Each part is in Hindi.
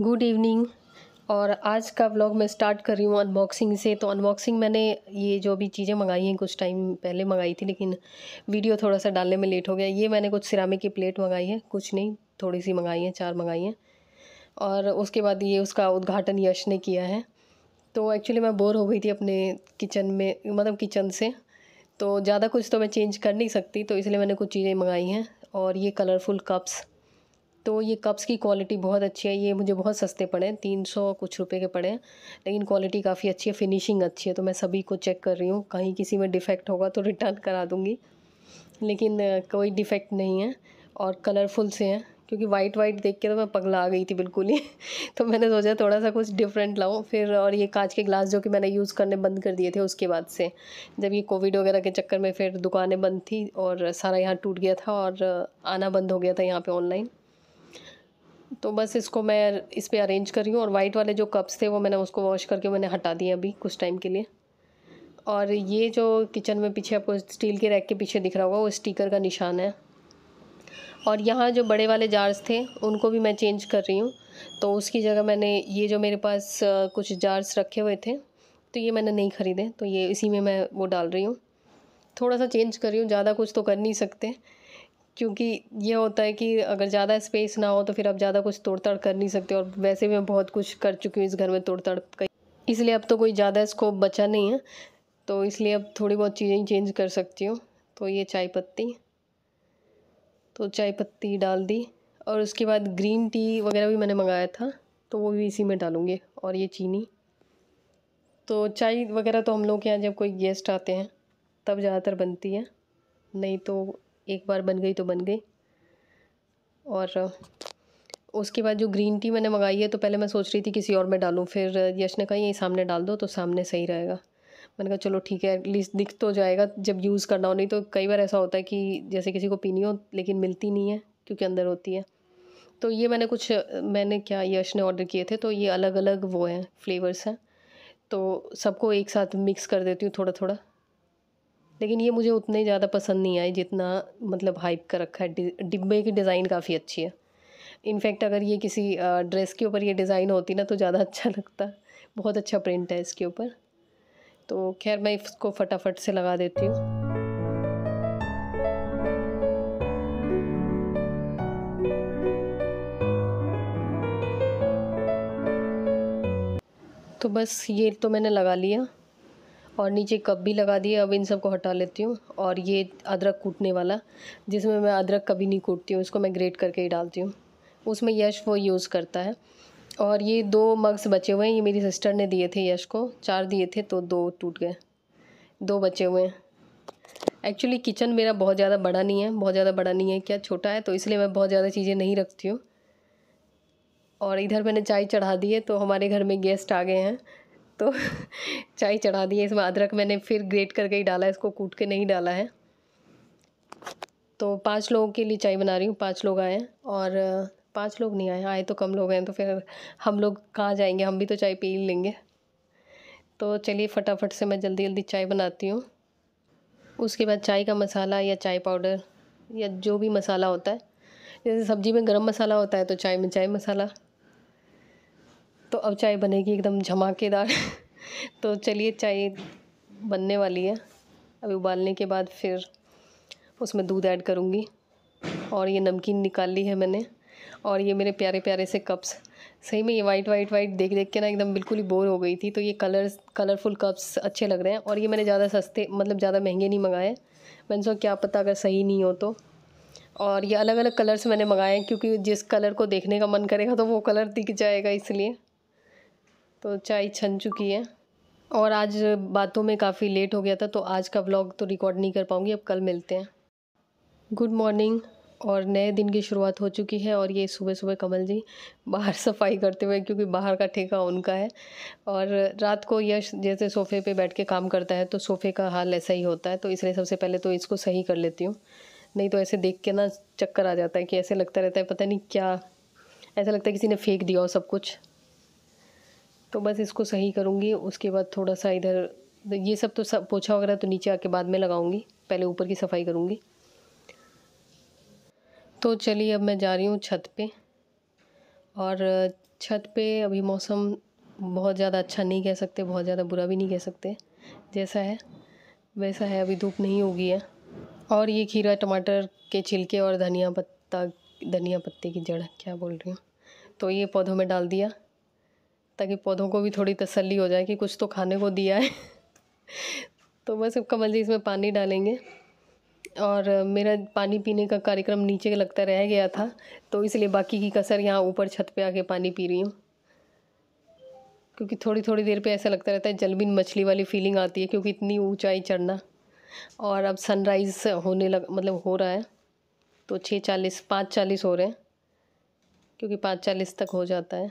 गुड इवनिंग और आज का व्लॉग मैं स्टार्ट कर रही हूँ अनबॉक्सिंग से तो अनबॉक्सिंग मैंने ये जो भी चीज़ें मंगाई हैं कुछ टाइम पहले मंगाई थी लेकिन वीडियो थोड़ा सा डालने में लेट हो गया ये मैंने कुछ सिरामिक की प्लेट मंगाई है कुछ नहीं थोड़ी सी मंगाई हैं चार मंगाई हैं और उसके बाद ये उसका उद्घाटन यश ने किया है तो एक्चुअली मैं बोर हो गई थी अपने किचन में मतलब किचन से तो ज़्यादा कुछ तो मैं चेंज कर नहीं सकती तो इसलिए मैंने कुछ चीज़ें मंगाई हैं और ये कलरफुल कप्स तो ये कप्स की क्वालिटी बहुत अच्छी है ये मुझे बहुत सस्ते पड़े हैं तीन सौ कुछ रुपए के पड़े हैं लेकिन क्वालिटी काफ़ी अच्छी है फिनिशिंग अच्छी है तो मैं सभी को चेक कर रही हूँ कहीं किसी में डिफेक्ट होगा तो रिटर्न करा दूँगी लेकिन कोई डिफेक्ट नहीं है और कलरफुल से हैं क्योंकि वाइट वाइट देख के तो मैं पगला आ गई थी बिल्कुल ही तो मैंने सोचा थोड़ा सा कुछ डिफरेंट लाऊं फिर और ये कांच के ग्लास जो कि मैंने यूज़ करने बंद कर दिए थे उसके बाद से जब ये कोविड वगैरह के चक्कर में फिर दुकानें बंद थी और सारा यहाँ टूट गया था और आना बंद हो गया था यहाँ पे ऑनलाइन तो बस इसको मैं इस पर अरेंज कर रही हूँ और वाइट वाले जो कप्स थे वो मैंने उसको वॉश करके मैंने हटा दिए अभी कुछ टाइम के लिए और ये जो किचन में पीछे आपको स्टील के रैक के पीछे दिख रहा होगा वो स्टीकर का निशान है और यहाँ जो बड़े वाले जार्स थे उनको भी मैं चेंज कर रही हूँ तो उसकी जगह मैंने ये जो मेरे पास कुछ जार्स रखे हुए थे तो ये मैंने नहीं ख़रीदे तो ये इसी में मैं वो डाल रही हूँ थोड़ा सा चेंज कर रही हूँ ज़्यादा कुछ तो कर नहीं सकते क्योंकि ये होता है कि अगर ज़्यादा स्पेस ना हो तो फिर आप ज़्यादा कुछ तोड़ताड़ कर नहीं सकते और वैसे भी मैं बहुत कुछ कर चुकी हूँ इस घर में तोड़ताड़ कई इसलिए अब तो कोई ज़्यादा स्कोप बचा नहीं है तो इसलिए अब थोड़ी बहुत चीज़ें चेंज कर सकती हूँ तो ये चाय पत्ती तो चाय पत्ती डाल दी और उसके बाद ग्रीन टी वगैरह भी मैंने मंगाया था तो वो भी इसी में डालूँगी और ये चीनी तो चाय वगैरह तो हम लोग के यहाँ जब कोई गेस्ट आते हैं तब ज़्यादातर बनती है नहीं तो एक बार बन गई तो बन गई और उसके बाद जो ग्रीन टी मैंने मंगाई है तो पहले मैं सोच रही थी किसी और में डालूँ फिर यश ने कहा यही सामने डाल दो तो सामने सही रहेगा मैंने कहा चलो ठीक है एटलीस्ट दिख तो जाएगा जब यूज़ करना हो नहीं तो कई बार ऐसा होता है कि जैसे किसी को पीनी हो लेकिन मिलती नहीं है क्योंकि अंदर होती है तो ये मैंने कुछ मैंने क्या यश ने ऑर्डर किए थे तो ये अलग अलग वो हैं फ्लेवर्स हैं तो सबको एक साथ मिक्स कर देती हूँ थोड़ा थोड़ा लेकिन ये मुझे उतने ज़्यादा पसंद नहीं आई जितना मतलब हाइप का रखा है डिब्बे की डिज़ाइन काफ़ी अच्छी है इनफैक्ट अगर ये किसी ड्रेस के ऊपर ये डिज़ाइन होती ना तो ज़्यादा अच्छा लगता बहुत अच्छा प्रिंट है इसके ऊपर तो खैर मैं इसको फटाफट से लगा देती हूँ तो बस ये तो मैंने लगा लिया और नीचे कप भी लगा दिए अब इन सबको हटा लेती हूँ और ये अदरक कूटने वाला जिसमें मैं अदरक कभी नहीं कूटती हूँ इसको मैं ग्रेट करके ही डालती हूँ उसमें यश वो यूज़ करता है और ये दो मग्स बचे हुए हैं ये मेरी सिस्टर ने दिए थे यश को चार दिए थे तो दो टूट गए दो बचे हुए हैं एक्चुअली किचन मेरा बहुत ज़्यादा बड़ा नहीं है बहुत ज़्यादा बड़ा नहीं है क्या छोटा है तो इसलिए मैं बहुत ज़्यादा चीज़ें नहीं रखती हूँ और इधर मैंने चाय चढ़ा दी है तो हमारे घर में गेस्ट आ गए हैं तो चाय चढ़ा दी है इसमें अदरक मैंने फिर ग्रेट करके ही डाला है इसको कूट के नहीं डाला है तो पाँच लोगों के लिए चाय बना रही हूँ पाँच लोग आए हैं और पाँच लोग नहीं आए आए तो कम लोग हैं तो फिर हम लोग कहाँ जाएंगे हम भी तो चाय पी लेंगे तो चलिए फटाफट से मैं जल्दी जल्दी चाय बनाती हूँ उसके बाद चाय का मसाला या चाय पाउडर या जो भी मसाला होता है जैसे सब्ज़ी में गरम मसाला होता है तो चाय में चाय मसाला तो अब चाय बनेगी एकदम झमाकेदार तो चलिए चाय बनने वाली है अभी उबालने के बाद फिर उसमें दूध ऐड करूँगी और ये नमकीन निकाल ली है मैंने और ये मेरे प्यारे प्यारे से कप्स सही में ये वाइट वाइट वाइट देख देख के ना एकदम बिल्कुल ही बोर हो गई थी तो ये कलर्स कलरफुल कप्स अच्छे लग रहे हैं और ये मैंने ज़्यादा सस्ते मतलब ज़्यादा महंगे नहीं मंगाए मैंने सोचा क्या पता अगर सही नहीं हो तो और ये अलग अलग कलर्स मैंने मंगाए क्योंकि जिस कलर को देखने का मन करेगा तो वो कलर दिख जाएगा इसलिए तो चाय छन चुकी है और आज बातों में काफ़ी लेट हो गया था तो आज का व्लॉग तो रिकॉर्ड नहीं कर पाऊँगी अब कल मिलते हैं गुड मॉर्निंग और नए दिन की शुरुआत हो चुकी है और ये सुबह सुबह कमल जी बाहर सफाई करते हुए क्योंकि बाहर का ठेका उनका है और रात को यश जैसे सोफ़े पे बैठ के काम करता है तो सोफ़े का हाल ऐसा ही होता है तो इसलिए सबसे पहले तो इसको सही कर लेती हूँ नहीं तो ऐसे देख के ना चक्कर आ जाता है कि ऐसे लगता रहता है पता नहीं क्या ऐसा लगता है किसी ने फेंक दिया हो सब कुछ तो बस इसको सही करूँगी उसके बाद थोड़ा सा इधर ये सब तो सब पोछा वगैरह तो नीचे आके बाद में लगाऊँगी पहले ऊपर की सफाई करूँगी तो चलिए अब मैं जा रही हूँ छत पे और छत पे अभी मौसम बहुत ज़्यादा अच्छा नहीं कह सकते बहुत ज़्यादा बुरा भी नहीं कह सकते जैसा है वैसा है अभी धूप नहीं होगी है और ये खीरा टमाटर के छिलके और धनिया पत्ता धनिया पत्ते की जड़ क्या बोल रही हूँ तो ये पौधों में डाल दिया ताकि पौधों को भी थोड़ी तसल्ली हो जाए कि कुछ तो खाने को दिया है तो बस कमल जी इसमें पानी डालेंगे और मेरा पानी पीने का कार्यक्रम नीचे लगता रह गया था तो इसलिए बाकी की कसर यहाँ ऊपर छत पे आके पानी पी रही हूँ क्योंकि थोड़ी थोड़ी देर पे ऐसा लगता रहता है जलबिन मछली वाली फीलिंग आती है क्योंकि इतनी ऊंचाई चढ़ना और अब सनराइज़ होने लग मतलब हो रहा है तो छः चालीस पाँच चालीस हो रहे हैं क्योंकि पाँच चालीस तक हो जाता है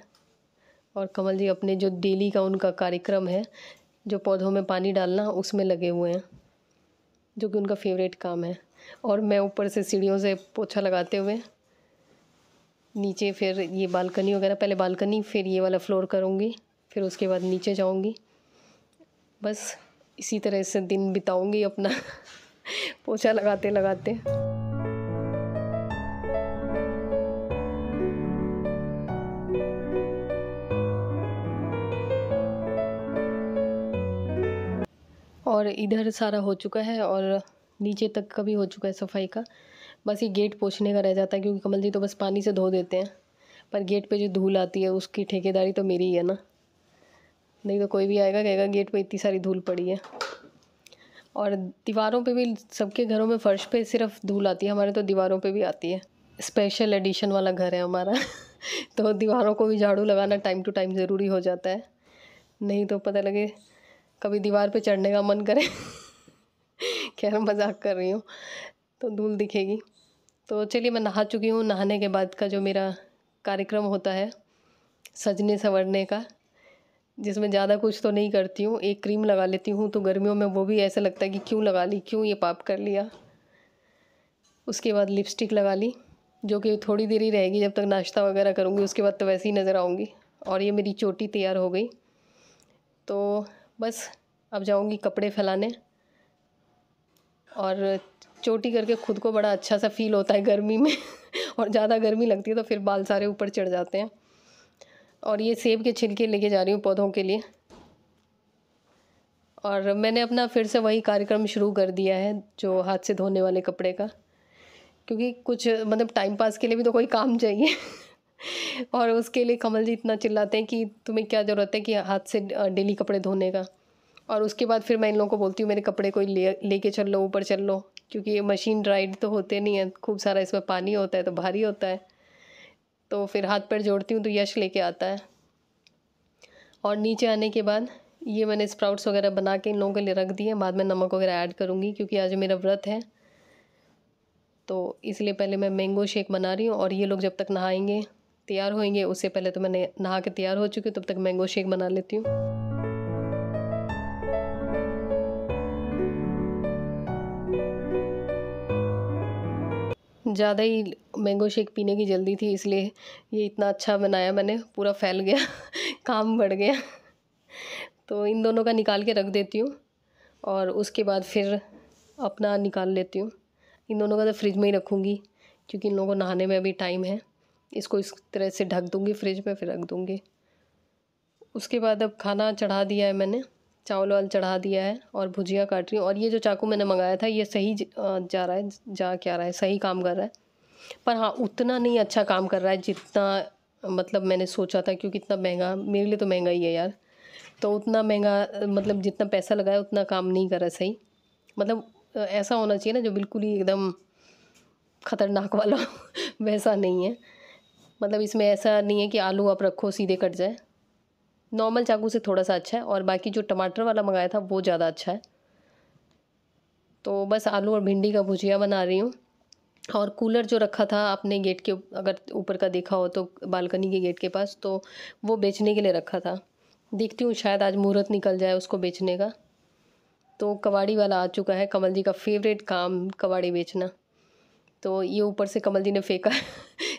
और कमल जी अपने जो डेली का उनका कार्यक्रम है जो पौधों में पानी डालना उसमें लगे हुए हैं जो कि उनका फेवरेट काम है और मैं ऊपर से सीढ़ियों से पोछा लगाते हुए नीचे फिर ये बालकनी वगैरह पहले बालकनी फिर ये वाला फ्लोर करूँगी फिर उसके बाद नीचे जाऊँगी बस इसी तरह से दिन बिताऊँगी अपना पोछा लगाते लगाते और इधर सारा हो चुका है और नीचे तक का भी हो चुका है सफाई का बस ये गेट पोछने का रह जाता है क्योंकि कमल जी तो बस पानी से धो देते हैं पर गेट पे जो धूल आती है उसकी ठेकेदारी तो मेरी ही है ना नहीं तो कोई भी आएगा कहेगा गेट पे इतनी सारी धूल पड़ी है और दीवारों पे भी सबके घरों में फ़र्श पे सिर्फ धूल आती है हमारे तो दीवारों पे भी आती है स्पेशल एडिशन वाला घर है हमारा तो दीवारों को भी झाड़ू लगाना टाइम टू टाइम ज़रूरी हो जाता है नहीं तो पता लगे कभी दीवार पे चढ़ने का मन करे खैर मजाक कर रही हूँ तो धूल दिखेगी तो चलिए मैं नहा चुकी हूँ नहाने के बाद का जो मेरा कार्यक्रम होता है सजने संवरने का जिसमें ज़्यादा कुछ तो नहीं करती हूँ एक क्रीम लगा लेती हूँ तो गर्मियों में वो भी ऐसा लगता है कि क्यों लगा ली क्यों ये पाप कर लिया उसके बाद लिपस्टिक लगा ली जो कि थोड़ी देर ही रहेगी जब तक नाश्ता वगैरह करूँगी उसके बाद तो वैसे ही नज़र आऊँगी और ये मेरी चोटी तैयार हो गई तो बस अब जाऊँगी कपड़े फैलाने और चोटी करके खुद को बड़ा अच्छा सा फील होता है गर्मी में और ज़्यादा गर्मी लगती है तो फिर बाल सारे ऊपर चढ़ जाते हैं और ये सेब के छिलके लेके जा रही हूँ पौधों के लिए और मैंने अपना फिर से वही कार्यक्रम शुरू कर दिया है जो हाथ से धोने वाले कपड़े का क्योंकि कुछ मतलब टाइम पास के लिए भी तो कोई काम चाहिए और उसके लिए कमल जी इतना चिल्लाते हैं कि तुम्हें क्या ज़रूरत है कि हाथ से डेली कपड़े धोने का और उसके बाद फिर मैं इन लोगों को बोलती हूँ मेरे कपड़े कोई ले लेके चल लो ऊपर चल लो क्योंकि ये मशीन ड्राइड तो होते नहीं है खूब सारा इसमें पानी होता है तो भारी होता है तो फिर हाथ पैर जोड़ती हूँ तो यश लेके आता है और नीचे आने के बाद ये मैंने स्प्राउट्स वगैरह बना के इन लोगों के लिए रख दिए बाद में नमक वगैरह ऐड करूँगी क्योंकि आज मेरा व्रत है तो इसलिए पहले मैं मैंगो शेक बना रही हूँ और ये लोग जब तक नहाएंगे तैयार होएंगे उससे पहले तो मैंने नहा के तैयार हो चुकी हूँ तब तक मैंगो शेक बना लेती हूँ ज़्यादा ही मैंगो शेक पीने की जल्दी थी इसलिए ये इतना अच्छा बनाया मैंने पूरा फैल गया काम बढ़ गया तो इन दोनों का निकाल के रख देती हूँ और उसके बाद फिर अपना निकाल लेती हूँ इन दोनों का तो फ्रिज में ही रखूँगी क्योंकि इन लोगों को नहाने में अभी टाइम है इसको इस तरह से ढक दूँगी फ्रिज में फिर रख दूँगी उसके बाद अब खाना चढ़ा दिया है मैंने चावल वाल चढ़ा दिया है और भुजिया काट रही हूँ और ये जो चाकू मैंने मंगाया था ये सही जा रहा है जा क्या रहा है सही काम कर रहा है पर हाँ उतना नहीं अच्छा काम कर रहा है जितना मतलब मैंने सोचा था क्योंकि इतना महंगा मेरे लिए तो महंगा ही है यार तो उतना महंगा मतलब जितना पैसा लगाया उतना काम नहीं करा सही मतलब ऐसा होना चाहिए ना जो बिल्कुल ही एकदम ख़तरनाक वाला वैसा नहीं है मतलब इसमें ऐसा नहीं है कि आलू आप रखो सीधे कट जाए नॉर्मल चाकू से थोड़ा सा अच्छा है और बाकी जो टमाटर वाला मंगाया था वो ज़्यादा अच्छा है तो बस आलू और भिंडी का भुजिया बना रही हूँ और कूलर जो रखा था आपने गेट के अगर ऊपर का देखा हो तो बालकनी के गेट के पास तो वो बेचने के लिए रखा था देखती हूँ शायद आज मुहूर्त निकल जाए उसको बेचने का तो कबाड़ी वाला आ चुका है कमल जी का फेवरेट काम कबाड़ी बेचना तो ये ऊपर से कमल जी ने फेंका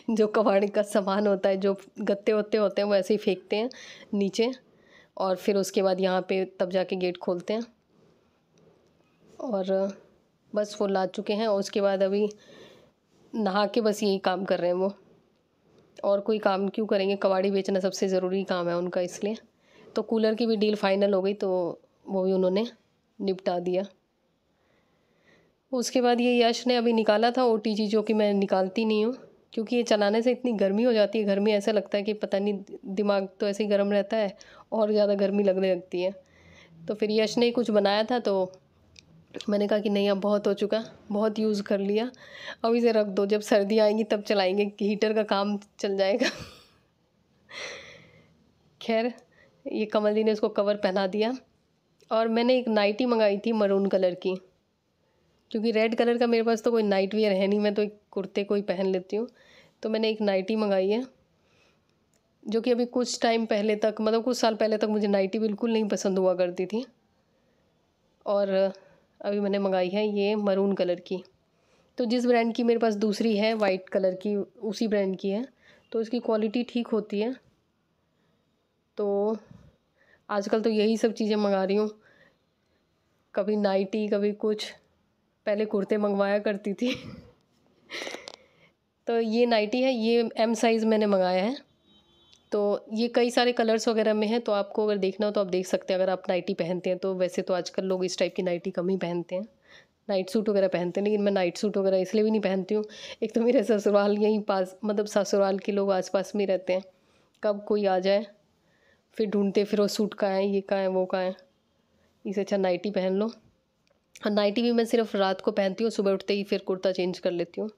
जो कबाड़ी का सामान होता है जो गत्ते वत्ते होते हैं वो ऐसे ही फेंकते हैं नीचे और फिर उसके बाद यहाँ पे तब जाके गेट खोलते हैं और बस वो ला चुके हैं और उसके बाद अभी नहा के बस यही काम कर रहे हैं वो और कोई काम क्यों करेंगे कबाड़ी बेचना सबसे ज़रूरी काम है उनका इसलिए तो कूलर की भी डील फाइनल हो गई तो वो भी उन्होंने निपटा दिया उसके बाद ये यश ने अभी निकाला था ओ जो कि मैं निकालती नहीं हूँ क्योंकि ये चलाने से इतनी गर्मी हो जाती है गर्मी ऐसा लगता है कि पता नहीं दिमाग तो ऐसे ही गर्म रहता है और ज़्यादा गर्मी लगने लगती है तो फिर यश ने कुछ बनाया था तो मैंने कहा कि नहीं अब बहुत हो चुका बहुत यूज़ कर लिया अब इसे रख दो जब सर्दी आएंगी तब चलाएंगे हीटर का काम चल जाएगा खैर ये कमल जी ने उसको कवर पहना दिया और मैंने एक नाइटी मंगाई थी मरून कलर की क्योंकि रेड कलर का मेरे पास तो कोई नाइट वेयर है नहीं मैं तो एक कुर्ते को ही पहन लेती हूँ तो मैंने एक नाइटी मंगाई है जो कि अभी कुछ टाइम पहले तक मतलब कुछ साल पहले तक मुझे नाइटी बिल्कुल नहीं पसंद हुआ करती थी और अभी मैंने मंगाई है ये मरून कलर की तो जिस ब्रांड की मेरे पास दूसरी है वाइट कलर की उसी ब्रांड की है तो इसकी क्वालिटी ठीक होती है तो आजकल तो यही सब चीज़ें मंगा रही हूँ कभी नाइटी कभी कुछ पहले कुर्ते मंगवाया करती थी तो ये नाइटी है ये एम साइज़ मैंने मंगाया है तो ये कई सारे कलर्स वगैरह में हैं तो आपको अगर देखना हो तो आप देख सकते हैं अगर आप नाइटी पहनते हैं तो वैसे तो आजकल लोग इस टाइप की नाइटी कम ही पहनते हैं नाइट सूट वगैरह पहनते हैं लेकिन मैं नाइट सूट वगैरह इसलिए भी नहीं पहनती हूँ एक तो मेरे ससुराल यहीं पास मतलब ससुराल के लोग आसपास में रहते हैं कब कोई आ जाए फिर ढूंढते फिर वो सूट कहाँ है ये कहाँ है वो कहाँ है इसे अच्छा नाइटी पहन लो हाँ, नाइटी भी मैं सिर्फ रात को पहनती हूँ सुबह उठते ही फिर कुर्ता चेंज कर लेती हूँ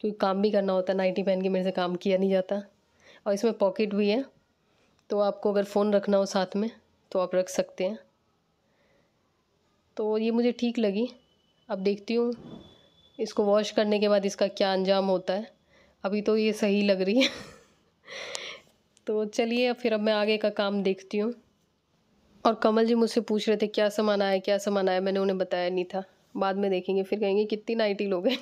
क्योंकि काम भी करना होता है नाइटी पहन के मेरे से काम किया नहीं जाता और इसमें पॉकेट भी है तो आपको अगर फ़ोन रखना हो साथ में तो आप रख सकते हैं तो ये मुझे ठीक लगी अब देखती हूँ इसको वॉश करने के बाद इसका क्या अंजाम होता है अभी तो ये सही लग रही है तो चलिए फिर अब मैं आगे का काम देखती हूँ और कमल जी मुझसे पूछ रहे थे क्या सामान आया क्या सामान आया मैंने उन्हें बताया नहीं था बाद में देखेंगे फिर कहेंगे कितनी नाइटी लोग हैं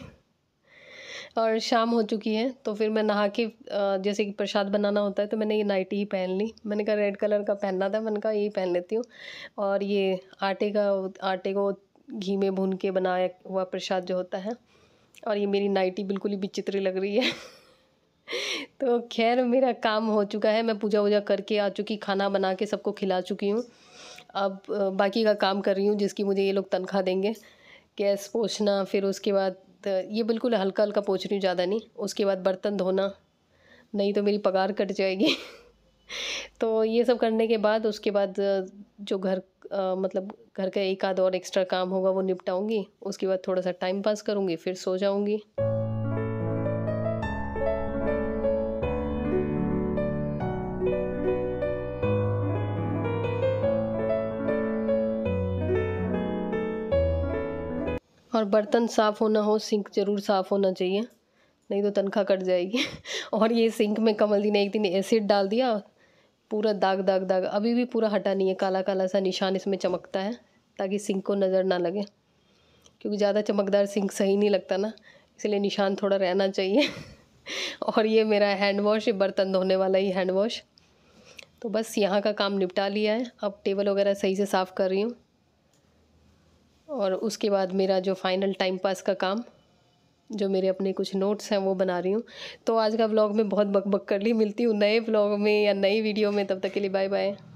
और शाम हो चुकी है तो फिर मैं नहा के जैसे कि प्रसाद बनाना होता है तो मैंने ये नाइटी ही पहन ली मैंने कहा रेड कलर का पहनना था मैंने कहा यही पहन लेती हूँ और ये आटे का आटे को घी में भून के बनाया हुआ प्रसाद जो होता है और ये मेरी नाइटी बिल्कुल ही विचित्र लग रही है तो खैर मेरा काम हो चुका है मैं पूजा वूजा करके आ चुकी खाना बना के सबको खिला चुकी हूँ अब बाकी का काम कर रही हूँ जिसकी मुझे ये लोग तनख्वाह देंगे गैस पोछना फिर उसके बाद ये बिल्कुल हल्का हल्का पोछ रही हूँ ज़्यादा नहीं उसके बाद बर्तन धोना नहीं तो मेरी पगार कट जाएगी तो ये सब करने के बाद उसके बाद जो घर आ, मतलब घर का एक आध और एक्स्ट्रा काम होगा वो निपटाऊँगी उसके बाद थोड़ा सा टाइम पास करूँगी फिर सो जाऊँगी और बर्तन साफ़ होना हो सिंक ज़रूर साफ़ होना चाहिए नहीं तो तनख्वाह कट जाएगी और ये सिंक में कमल दी ने एक दिन एसिड डाल दिया पूरा दाग दाग दाग अभी भी पूरा हटा नहीं है काला काला सा निशान इसमें चमकता है ताकि सिंक को नज़र ना लगे क्योंकि ज़्यादा चमकदार सिंक सही नहीं लगता ना इसलिए निशान थोड़ा रहना चाहिए और ये मेरा हैंड वॉश ये बर्तन धोने वाला ही हैंड वॉश तो बस यहाँ का काम निपटा लिया है अब टेबल वगैरह सही से साफ़ कर रही हूँ और उसके बाद मेरा जो फाइनल टाइम पास का काम जो मेरे अपने कुछ नोट्स हैं वो बना रही हूँ तो आज का व्लॉग में बहुत बकबक कर ली मिलती हूँ नए व्लॉग में या नई वीडियो में तब तक के लिए बाय बाय